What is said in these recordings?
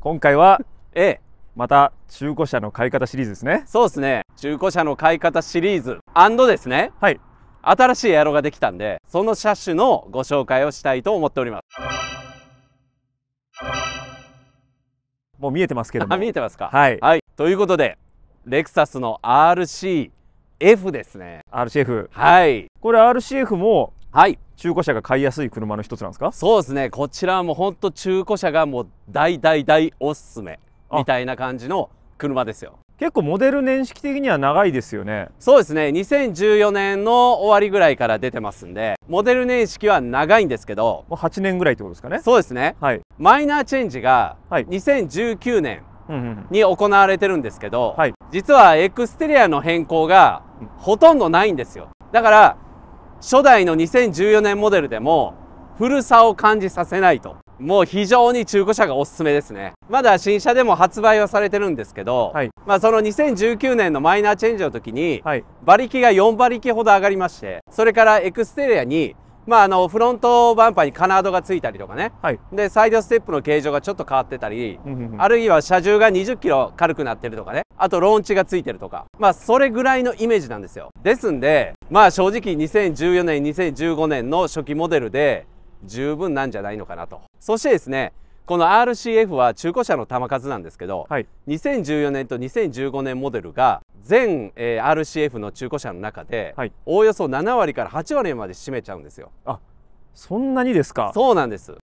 今回は A また中古車の買い方シリーズですねそうですね中古車の買い方シリーズですねはい新しいエアロができたんでその車種のご紹介をしたいと思っておりますもう見えてますけども見えてますか、はい、はい、ということでレクサスの RCF ですね RCF はいこれ RCF もはい中古車が買いやすい車の一つなんですかそうですねこちらはもうほんと中古車がもう大大大おすすめみたいな感じの車ですよ結構モデル年式的には長いですよねそうですね2014年の終わりぐらいから出てますんでモデル年式は長いんですけどもう8年ぐらいってことですかねそうですね、はい、マイナーチェンジが2019年に行われてるんですけど、はい、実はエクステリアの変更がほとんどないんですよだから初代の2014年モデルでも古さを感じさせないともう非常に中古車がおすすめですねまだ新車でも発売はされてるんですけど、はい、まあ、その2019年のマイナーチェンジの時に、馬力が4馬力ほど上がりましてそれからエクステリアにまあ、あのフロントバンパーにカナードがついたりとかね、はい、でサイドステップの形状がちょっと変わってたり、うんうんうん、あるいは車重が2 0キロ軽くなってるとかねあとローンチがついてるとか、まあ、それぐらいのイメージなんですよですんで、まあ、正直2014年2015年の初期モデルで十分なんじゃないのかなとそしてですねこの RCF は中古車の球数なんですけど、はい、2014年と2015年モデルが全、えー、RCF の中古車の中で、はい、おおよそ7割から8割まで占めちゃうんですよあそんなにですかそうなんです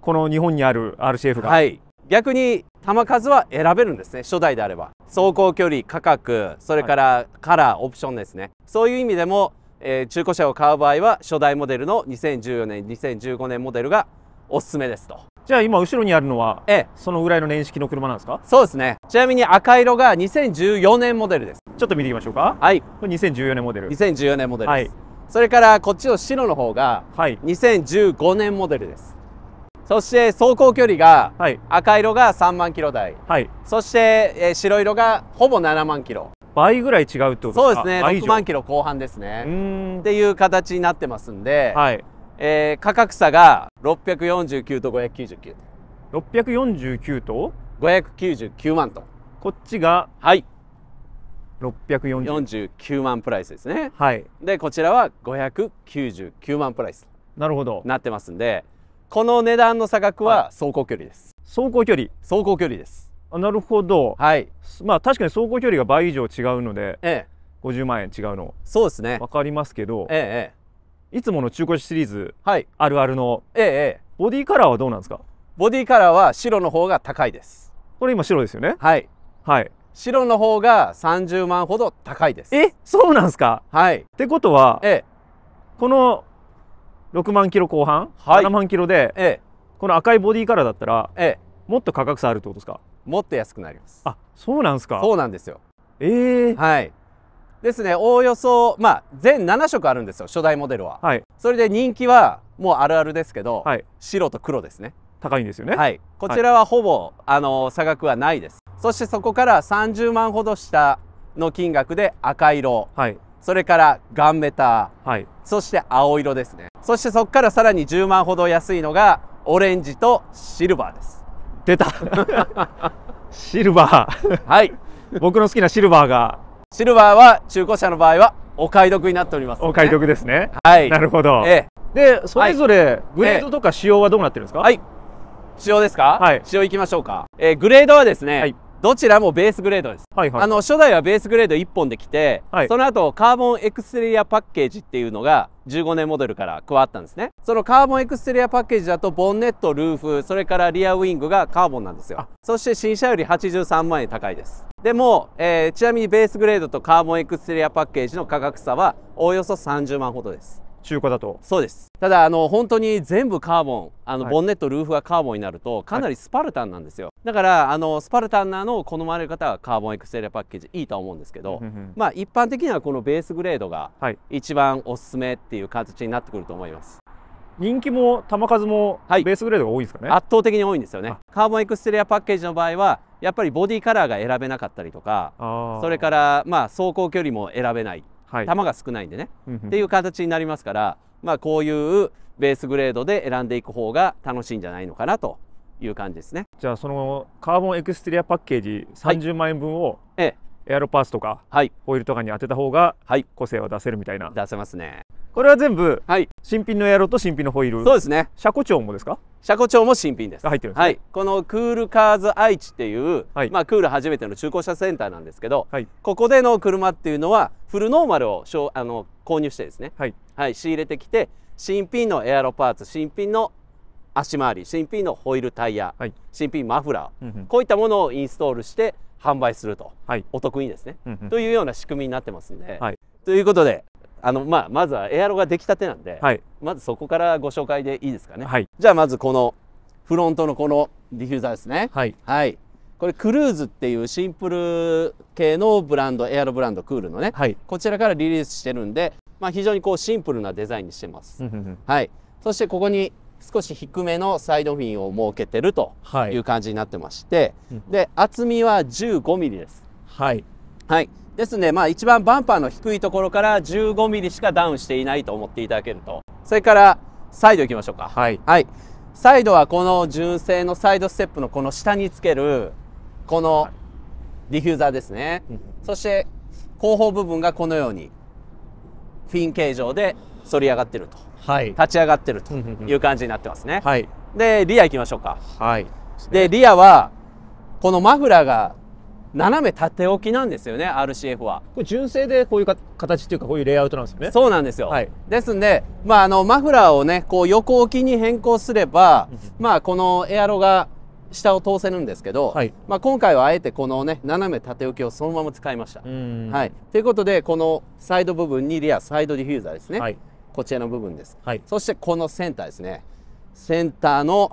この日本にある RCF がはい逆に球数は選べるんですね初代であれば走行距離価格それからカラー、はい、オプションですねそういう意味でも、えー、中古車を買う場合は初代モデルの2014年2015年モデルがおすすめですとじゃあ今後ろにあるのは、えそのぐらいの年式の車なんですかそうですねちなみに赤色が2014年モデルですちょっと見ていきましょうかはいこれ2014年モデル2014年モデルです、はい、それからこっちの白の方が2015年モデルです、はい、そして走行距離が赤色が3万キロ台、はい、そして白色がほぼ7万キロ倍ぐらい違うってことですかそうですね6万キロ後半ですねうんっていう形になってますんで、はい、えー、価格差が649と599 649と599万とこっちがはい649万プライスですねはいでこちらは599万プライスなるほどなってますんでこの値段の差額は走行距離です、走行距離走行距離ですあなるほどはいまあ確かに走行距離が倍以上違うので、ええ、50万円違うのそうですね分かりますけどええええいつもの中古車シリーズ、あるあるの、ええ、ボディカラーはどうなんですかボディカラーは白の方が高いですこれ今白ですよねはいはい白の方が30万ほど高いですえそうなんですかはいってことは、ええ、この6万キロ後半、はい、7万キロで、ええ、この赤いボディカラーだったら、ええ、もっと価格差あるってことですかもっと安くなりますあそうなんですかそうなんですよええー、はいですねおおよそ、まあ、全7色あるんですよ初代モデルは、はい、それで人気はもうあるあるですけど、はい、白と黒ですね高いんですよね、はい、こちらはほぼ、あの差額はないですそしてそこから30万ほど下の金額で赤色、それからガンメタ、そして青色ですねそしてそこからさらに10万ほど安いのがオレンジとシルバーです出た シルバーはい僕の好きなシルバーがシルバーは中古車の場合はお買い得になっております、ね、お買い得ですねはいなるほど、ええ、でそれぞれグレードとか仕様はどうなってるんですか、はい、仕様ですか、はい、仕様いきましょうか、えー、グレードはですね、はい、どちらもベースグレードです、はいはい、あの初代はベースグレード1本できて、はい、その後カーボンエクステリアパッケージっていうのが15年モデルから加わったんですねそのカーボンエクステリアパッケージだとボンネットルーフそれからリアウィングがカーボンなんですよそして新車より83万円高いですでも、えー、ちなみにベースグレードとカーボンエクステリアパッケージの価格差はおよそ30万ほどです中古だとそうですただあの本当に全部カーボンあの、はい、ボンネットルーフがカーボンになるとかなりスパルタンなんですよ、はい、だからあのスパルタンなのを好まれる方はカーボンエクステリアパッケージいいとは思うんですけど、うんうん、まあ一般的にはこのベースグレードが一番おすすめっていう形になってくると思います、はい、人気も球数もベースグレードが多いんですかね、圧倒的に多いんですよねカーボンエクステリアパッケージの場合はやっぱりボディカラーが選べなかったりとかそれからまあ走行距離も選べない球が少ないんでね、っていう形になりますから、まあ、こういうベースグレードで選んでいく方が楽しいんじゃないのかなという感じですねじゃあそのカーボンエクステリアパッケージ30万円分を、エアロパーツとか、はい、オイルとかに当てた方が個性は出せるみたいな、はい、出せますねこれは全部、はい、新品のエアロと新品のホイールそうですね車庫帳もですか車庫帳も新品です。入ってる、ね、はい。このクールカーズ愛知っていう、はい、まあクール初めての中古車センターなんですけど、はい、ここでの車っていうのはフルノーマルをしょあの購入してですね、はい、はい、仕入れてきて新品のエアロパーツ、新品の足回り、新品のホイールタイヤ、はい、新品マフラー、うんうん、こういったものをインストールして販売すると、はい、お得にですね、うんうん、というような仕組みになってますんで。はい、ということであの、まあ、まずはエアロが出来たてなんで、はい、まずそこからご紹介でいいですかね。はい、じゃあまずこのフロントのこのディフューザーですね。はい。はい。これクルーズっていうシンプル系のブランドエアロブランドクールのね、はい、こちらからリリースしてるんで、まあ、非常にこうシンプルなデザインにしてます。はい、そしてここに少し低めのサイドフィンを設けてるという感じになってまして、はい、で厚みは1 5ミリです。はい、はい、ですね、まあ一番バンパーの低いところから15ミリしかダウンしていないと思っていただけると。それからサイドいきましょうか。はい。はい。サイドはこの純正のサイドステップのこの下につける、このディフューザーですね。はい、そして後方部分がこのようにフィン形状で反り上がってると。はい。立ち上がってるという感じになってますね。はい。で、リアいきましょうか。はい。で、リアはこのマフラーが斜め縦置きなんですよね RCF はこれ純正でこういう形っていうかこういうレイアウトなんですよねそうなんですよ、はい、ですんで、まあ、あのマフラーをねこう横置きに変更すれば、まあ、このエアロが下を通せるんですけど、はい、まあ、今回はあえてこのね斜め縦置きをそのまま使いました。はい、ということでこのサイド部分にリアサイドディフューザーですね、はい、こちらの部分です、はい、そしてこのセンターですねセンターの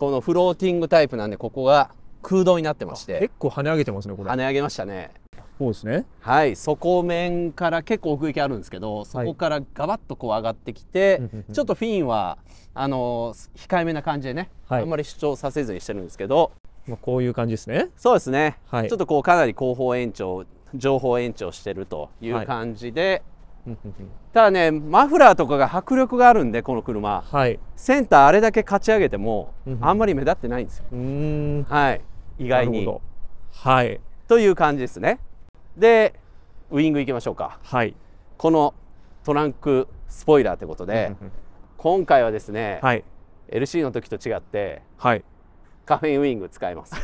このフローティングタイプなんでここが空洞になってまして結構跳ね上げてますねこれ跳ね上げましたねそうですねはい底面から結構奥行きあるんですけどそこからガバッとこう上がってきて、はい、ちょっとフィンはあの控えめな感じでね、はい、あんまり主張させずにしてるんですけど、まあ、こういう感じですねそうですね、はい、ちょっとこうかなり後方延長情報延長してるという感じで、ただねマフラーとかが迫力があるんでこの車、センターあれだけ勝ち上げてもあんまり目立ってないんですよ。はい意外にはいという感じですねでウイングいきましょうかはいこのトランクスポイラーということで今回はですね、はい、LC の時と違って、はい、カフェインウイング使います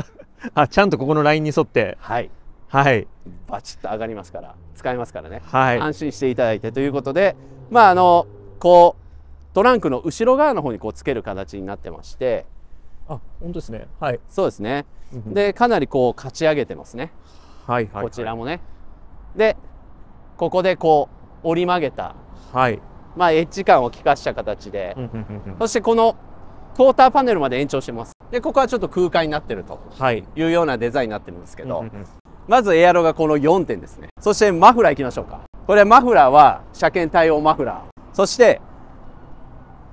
あちゃんとここのラインに沿ってはいはいバチッと上がりますから使えますからね、はい、安心していただいてということでまああのこうトランクの後ろ側の方にこうつける形になってましてあ本当ですねはいそうですね、でかなりこう勝ち上げてますねはい、はい、こちらもねでここでこう折り曲げたはいまあエッジ感を利かした形で、そしてこのクォーターパネルまで延長してますでここはちょっと空間になってるというようなデザインになってるんですけど、まずエアロがこの4点ですねそしてマフラーいきましょうかこれマフラーは車検対応マフラーそして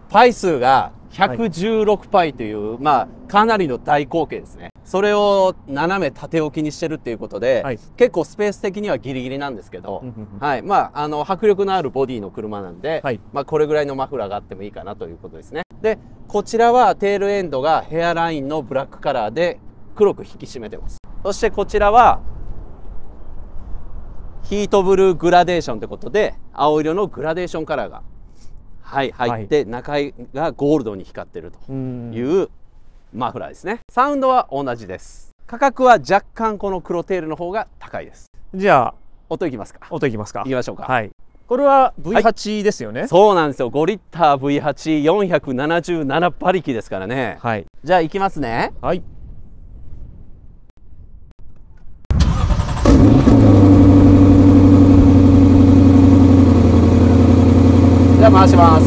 パイ数が116パイという、はい、まあかなりの大口径ですねそれを斜め縦置きにしてるっていうことで、はい、結構スペース的にはギリギリなんですけど、はいまあ、あの迫力のあるボディの車なんで、はい、まあ、これぐらいのマフラーがあってもいいかなということですねでこちらはテールエンドがヘアラインのブラックカラーで黒く引き締めてますそしてこちらはヒートブルーグラデーションってことで青色のグラデーションカラーがはい、入って、中井がゴールドに光ってるというマフラーですねサウンドは同じです価格は若干この黒テールの方が高いですじゃあ音いきますか音いきますかいきましょうかはいこれは V8 ですよね、はい、そうなんですよ5リッター V8477 馬力ですからねはいじゃあいきますねはいじゃあ回します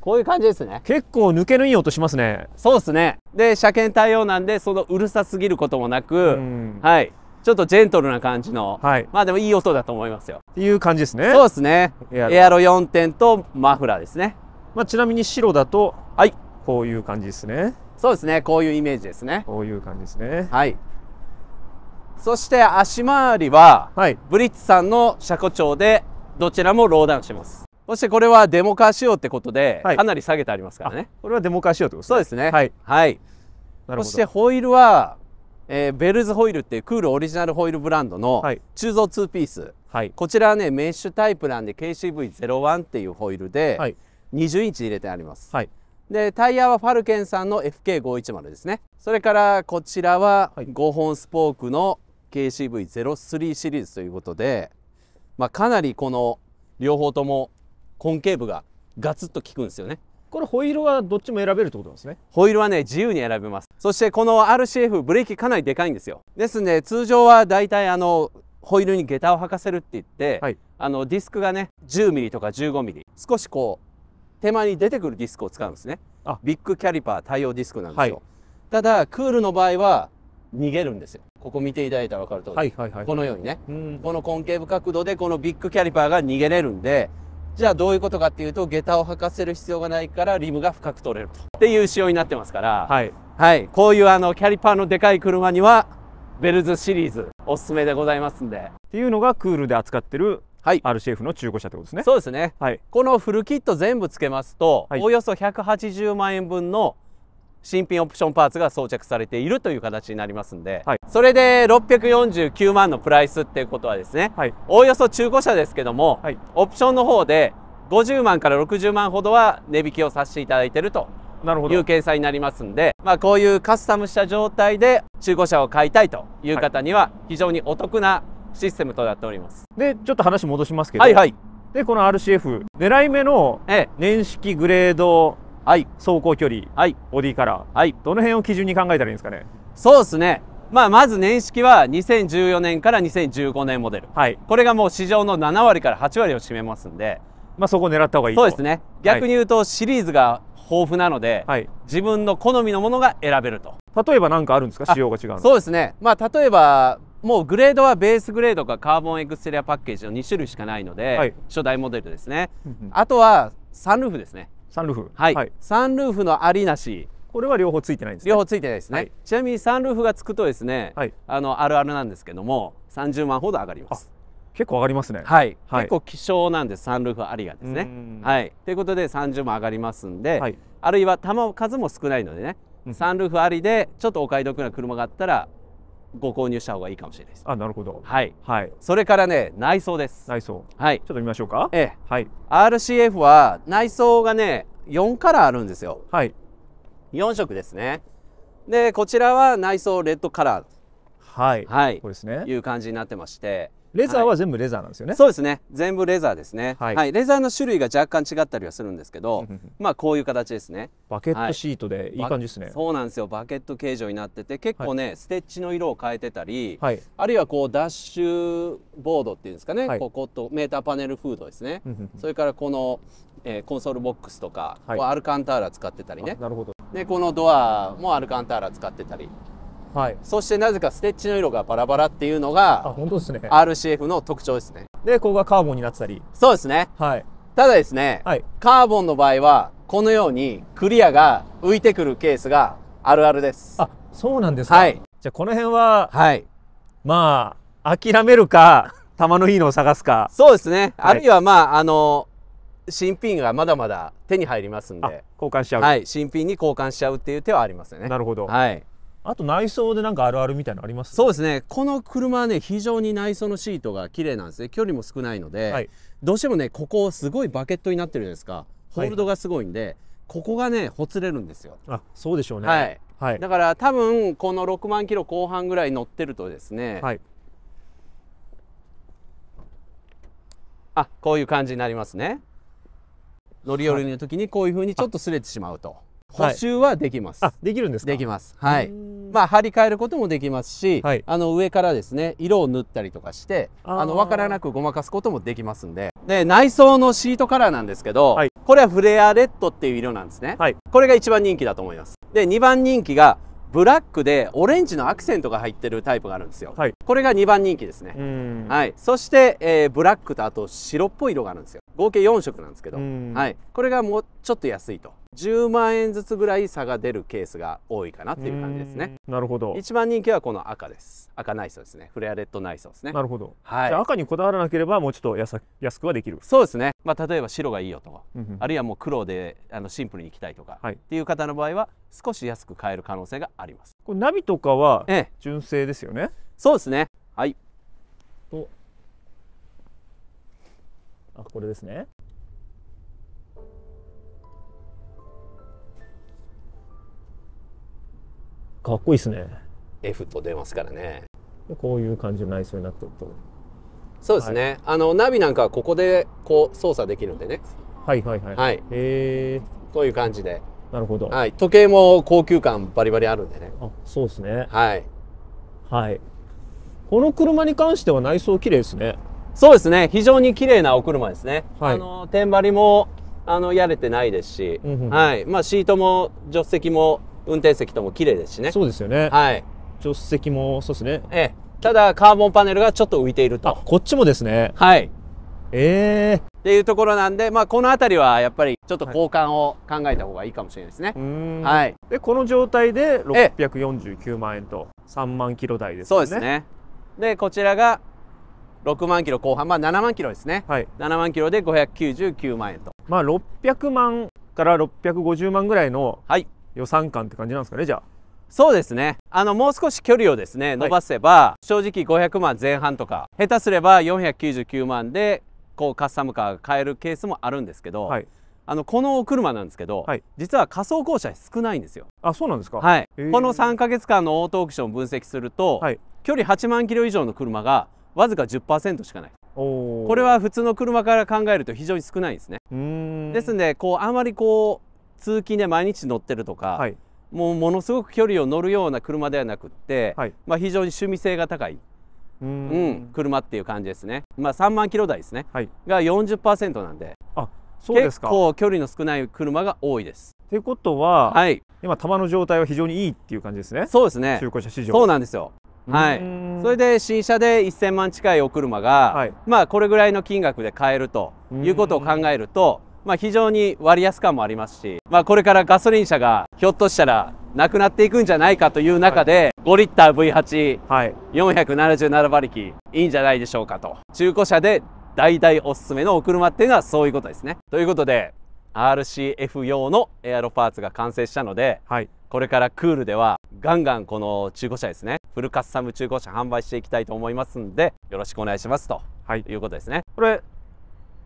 こういう感じですね結構抜けのいい音しますねそうですねで車検対応なんでそのうるさすぎることもなく、はいちょっとジェントルな感じの、はい、まあでもいい音だと思いますよっていう感じですねそうですねエアロ4点とマフラーですね、まあ、ちなみに白だとはいこういう感じですねそうですねこういうイメージですねこういう感じですねはいそして足回りは、はい、ブリッツさんの車庫調でどちらもローダウンしますそしてこれはデモカー仕様ってことで、はい、かなり下げてありますからねこれはデモカー仕様ってことですねそうですねはい、はい、そしてホイールはえー、ベルズホイルっていうクールオリジナルホイールブランドの鋳造2ピース、はい、こちらはねメッシュタイプなんで KCV01 っていうホイールで、20インチ入れてあります、はい、でタイヤはファルケンさんの FK510 ですねそれからこちらは5本スポークの KCV03 シリーズということで、まあ、かなりこの両方とも根茎部がガツッと効くんですよねこれホイールはどっちも選べるってことなんですねホイールはね自由に選べますそしてこの RCF ブレーキかなりでかいんですよですね通常はだいたいあのホイールに下駄を履かせるって言って、はい、あのディスクがね 10mm とか1 5ミリ少しこう手前に出てくるディスクを使うんですねあビッグキャリパー対応ディスクなんですよ、はい、ただクールの場合は逃げるんですよここ見ていただいたら分かるとおり、はいはいはい、このようにねうんこの根ン部角度でこのビッグキャリパーが逃げれるんでじゃあどういうことかっていうと、下駄を履かせる必要がないからリムが深く取れると。っていう仕様になってますから、はい。はい。こういうあの、キャリパーのでかい車には、ベルズシリーズ、おすすめでございますんで。っていうのがクールで扱ってるはい、RCF の中古車ってことですねそうですね、はい、このフルキット全部つけますと、はい、およそ180万円分の新品オプションパーツが装着されているという形になりますんで、はい、それで649万のプライスっていうことはですね、はい、おおよそ中古車ですけども、はい、オプションの方で50万から60万ほどは値引きをさせていただいているという計算になりますんで、まあ、こういうカスタムした状態で中古車を買いたいという方には非常にお得なシステムとなっております。でちょっと話戻しますけど、はいはい、でこの RCF 狙い目の年式グレード、はい、走行距離、はい、ボディカラー、はい、どの辺を基準に考えたらいいんですかねそうですね、まあ、まず年式は2014年から2015年モデル、はい、これがもう市場の7割から8割を占めますんで、まあ、そこを狙った方がいいそうですね逆に言うとシリーズが豊富なので、はい、自分の好みのものが選べると例えば何かあるんですか仕様が違うそうですね、まあ、例えばもうグレードはベースグレードかカーボンエクステリアパッケージの2種類しかないので、はい、初代モデルですねあとはサンルーフですねサンルーフ、はい、はい、サンルーフのありなしこれは両方ついてないんです、ね、両方ついてないですね、はい、ちなみにサンルーフがつくとですね、はい、あのあるあるなんですけども30万ほど上がります結構上がりますね、はい、結構希少なんですサンルーフありがですねはいということで30万上がりますんで、あるいは球数も少ないのでねサンルーフありでちょっとお買い得な車があったらご購入した方がいいかもしれないです。あ、なるほど。はい。はい。それからね、内装です。内装。はい。ちょっと見ましょうか。ええ。はい。RCF は内装がね、4カラーあるんですよ。はい。4色ですね。で、こちらは内装レッドカラー。はい。はい。これですね。いう感じになってまして。レザーは全部レザーなんですよね、はい、そうですね全部レザーですね、はい、はい、レザーの種類が若干違ったりはするんですけどまあこういう形ですねバケットシートでいい感じですね、はい、そうなんですよバケット形状になってて結構ね、ステッチの色を変えてたり、あるいはこうダッシュボードっていうんですかね、こことメーターパネルフードですねそれからこの、えー、コンソールボックスとか、アルカンターラ使ってたりねなるほどでこのドアもアルカンターラ使ってたりはい、そしてなぜかステッチの色がバラバラっていうのがあ本当ですね RCF の特徴ですねでここがカーボンになってたりそうですね、はい、ただですね、はい、カーボンの場合はこのようにクリアが浮いてくるケースがあるあるですあそうなんですか、はい、じゃあこの辺は、はい、まあ諦めるか玉のいいのを探すかそうですね、はい、あるいはまああの新品がまだまだ手に入りますんで交換しちゃう、はい、新品に交換しちゃうっていう手はありますよねなるほど、はい、あと内装でなんかあるあるみたいなあります、そうですねこの車はね非常に内装のシートが綺麗なんですね距離も少ないので、はい、どうしてもねここすごいバケットになってるじゃないですかホールドがすごいんで、はい、ここがねほつれるんですよあそうでしょうね、はい、はい、だから多分この6万キロ後半ぐらい乗ってるとですね、はい、あこういう感じになりますね乗り降りの時にこういうふうにちょっとすれてしまうと。補修はできます、はい、できるんですできますはいまあ張り替えることもできますし、はい、あの上からですね色を塗ったりとかしてあの分からなくごまかすこともできますんでで内装のシートカラーなんですけど、はい、これはフレアレッドっていう色なんですね、これが一番人気だと思いますで2番人気がブラックでオレンジのアクセントが入ってるタイプがあるんですよ、はい、これが2番人気ですねはいそして、えー、ブラックとあと白っぽい色があるんですよ合計4色なんですけど、はい、これがもうちょっと安いと10万円ずつぐらい差が出るケースが多いかなっていう感じですねなるほど一番人気はこの赤です赤内装ですねフレアレッド内装ですねなるほど、はい、赤にこだわらなければもうちょっと安安くはできるそうですね、まあ、例えば白がいいよとか、うんあるいはもう黒であのシンプルにいきたいとか、はい、っていう方の場合は少し安く買える可能性がありますこれナビとかは純正ですよね、ええ、そうですねはいとあこれですねかっこいいですね F と出ますからねこういう感じの内装になってるとそうですね、はい、あのナビなんかはここでこう操作できるんでねはいはいはい、はい、えこという感じでなるほど、はい、時計も高級感バリバリあるんでねあそうですねはいはいこの車に関しては内装綺麗ですねそうですね非常に綺麗なお車ですね、はい、あの天張りもあのやれてないですし、うんうん、はいまあ、シートも助手席も運転席とも綺麗ですしねそうですよねはい助手席もそうですねええただカーボンパネルがちょっと浮いているとこっちもですねはいええー、っていうところなんで、まあ、この辺りはやっぱりちょっと交換を考えた方がいいかもしれないですね。はい、でこの状態で649万円と3万キロ台ですね。そうですねでこちらが6万キロ後半、まあ、7万キロですね、はい、7万キロで599万円と。まあ、600万から650万ぐらいの、はい、予算感って感じなんですかねじゃあそうですねあのもう少し距離をですね伸ばせば、はい、正直500万前半とか下手すれば499万でこうカスタムカーが買えるケースもあるんですけど、はい、あのこのお車なんですけど、はい、実は仮想公社少ないんですよあそうなんですかはいこの3か月間のオートオークションを分析すると、はい、距離8万キロ以上の車がわずか10%しかないこれは普通の車から考えると非常に少ないんですねですんでこうあまりこう通勤で毎日乗ってるとか、はい、もうものすごく距離を乗るような車ではなくって、はい、まあ、非常に趣味性が高い。うん、うん、車っていう感じですね、まあ、3万キロ台ですね、はい、が40%なんであそうですか結構距離の少ない車が多いですということは、はい、今球の状態は非常にいいっていう感じですねそうですね中古車市場そうなんですよはい、それで新車で1000万近いお車が、はい、まあこれぐらいの金額で買えるということを考えるとまあ、非常に割安感もありますし、まあ、これからガソリン車がひょっとしたらなくなっていくんじゃないかという中で、はい、5リッター V8、477馬力いいんじゃないでしょうかと中古車で大々おすすめのお車っていうのはそういうことですね。ということで RCF 用のエアロパーツが完成したので、はい、これからクールではガンガンこの中古車ですねフルカスタム中古車販売していきたいと思いますんでよろしくお願いしますと、はい、いうことですね。これ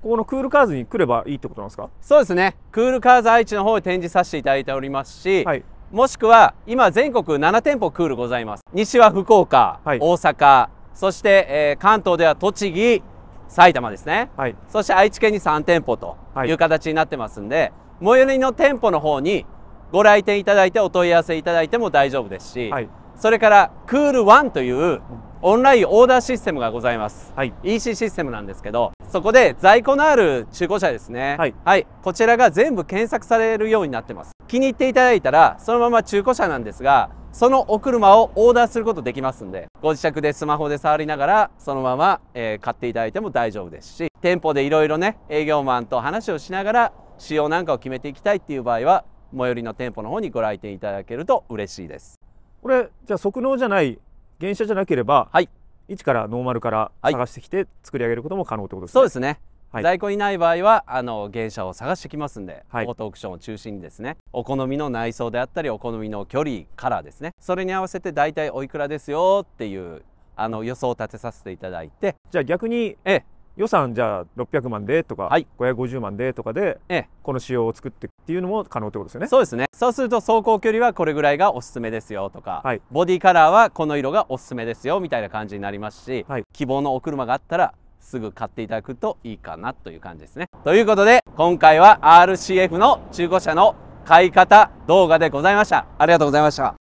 ここのクールカーズに来ればいいってことなんですかそうですねクールカーズ愛知の方展示させていただいておりますし、はい、もしくは今全国7店舗クールございます西は福岡、はい、大阪そして、えー、関東では栃木埼玉ですね、はい、そして愛知県に3店舗という形になってますんで、最寄りの店舗の方にご来店いただいてお問い合わせいただいても大丈夫ですし、それからクールワンというオンラインオーダーシステムがございます、はい、EC システムなんですけどそこで在庫のある中古車ですね、はい、はい、こちらが全部検索されるようになってます気に入っていただいたらそのまま中古車なんですがそのお車をオーダーすることできますんでご自宅でスマホで触りながらそのまま、えー、買っていただいても大丈夫ですし店舗でいろいろね営業マンと話をしながら仕様なんかを決めていきたいっていう場合は最寄りの店舗の方にご来店いただけると嬉しいですこれじゃあ即納じゃない原車じゃなければ、はい、一からノーマルから探してきて作り上げることも可能ってことですね。そうですねはい、在庫にない場合はあの原車を探してきますんで、はい、オートオークションを中心にですねお好みの内装であったりお好みの距離カラーですねそれに合わせて大体おいくらですよっていうあの予想を立てさせていただいてじゃあ逆に、ええ、予算じゃあ600万でとか、はい、550万でとかで、ええ、この仕様を作ってっていうのも可能ってことですよねそうですねそうすると走行距離はこれぐらいがおすすめですよとか、はい、ボディカラーはこの色がおすすめですよみたいな感じになりますし、はい、希望のお車があったらすぐ買っていただくといいかなという感じですねということで今回は RCF の中古車の買い方動画でございましたありがとうございました